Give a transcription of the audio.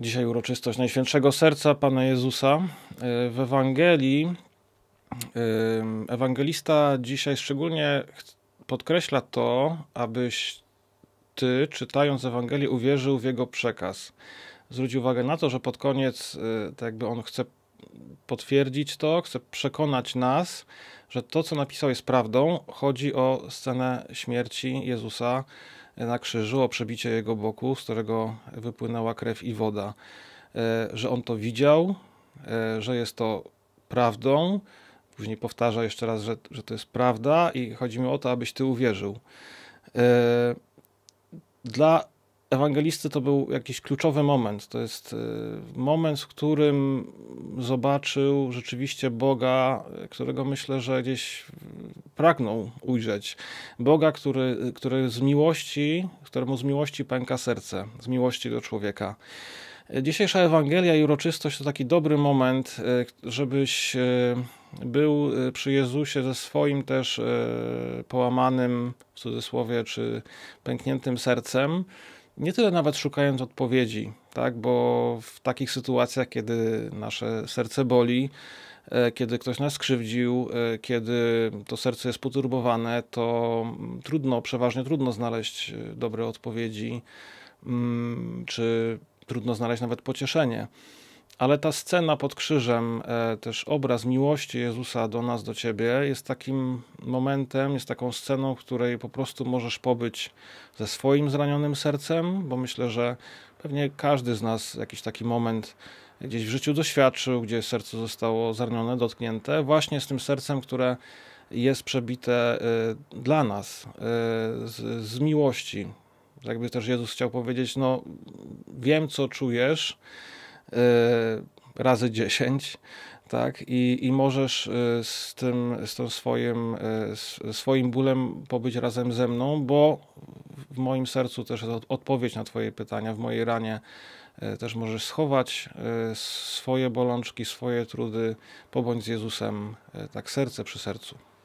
Dzisiaj uroczystość Najświętszego Serca Pana Jezusa. E, w Ewangelii e, Ewangelista dzisiaj szczególnie podkreśla to, abyś ty, czytając Ewangelię, uwierzył w jego przekaz. Zwróć uwagę na to, że pod koniec, e, tak jakby on chce potwierdzić to, chce przekonać nas, że to, co napisał, jest prawdą. Chodzi o scenę śmierci Jezusa na krzyżu, o przebicie jego boku, z którego wypłynęła krew i woda, e, że on to widział, e, że jest to prawdą. Później powtarza jeszcze raz, że, że to jest prawda, i chodzi mi o to, abyś ty uwierzył. E, dla ewangelisty to był jakiś kluczowy moment. To jest moment, w którym zobaczył rzeczywiście Boga, którego myślę, że gdzieś pragną ujrzeć. Boga, który, który z miłości, któremu z miłości pęka serce, z miłości do człowieka. Dzisiejsza Ewangelia i uroczystość to taki dobry moment, e, żebyś e, był e, przy Jezusie ze swoim też połamanym, w cudzysłowie, czy pękniętym sercem. Nie tyle nawet szukając odpowiedzi, tak? bo w takich sytuacjach, kiedy nasze serce boli, E, kiedy ktoś nas skrzywdził, e, kiedy to serce jest poturbowane, to mm, trudno, przeważnie trudno znaleźć e, dobre odpowiedzi, mm, czy trudno znaleźć nawet pocieszenie. Ale ta scena pod krzyżem, też obraz miłości Jezusa do nas, do ciebie, jest takim momentem, jest taką sceną, w której po prostu możesz pobyć ze swoim zranionym sercem, bo myślę, że pewnie każdy z nas jakiś taki moment gdzieś w życiu doświadczył, gdzie serce zostało zranione, dotknięte, właśnie z tym sercem, które jest przebite y, dla nas y, z, z miłości. Jakby też Jezus chciał powiedzieć: No, wiem, co czujesz y, razy dziesięć, tak? I, i możesz z tym, z tym swoim, z swoim bólem pobyć razem ze mną, bo w moim sercu też jest odpowiedź na Twoje pytania, w mojej ranie e, też możesz schować e, swoje bolączki, swoje trudy, pobądź z Jezusem e, tak serce przy sercu.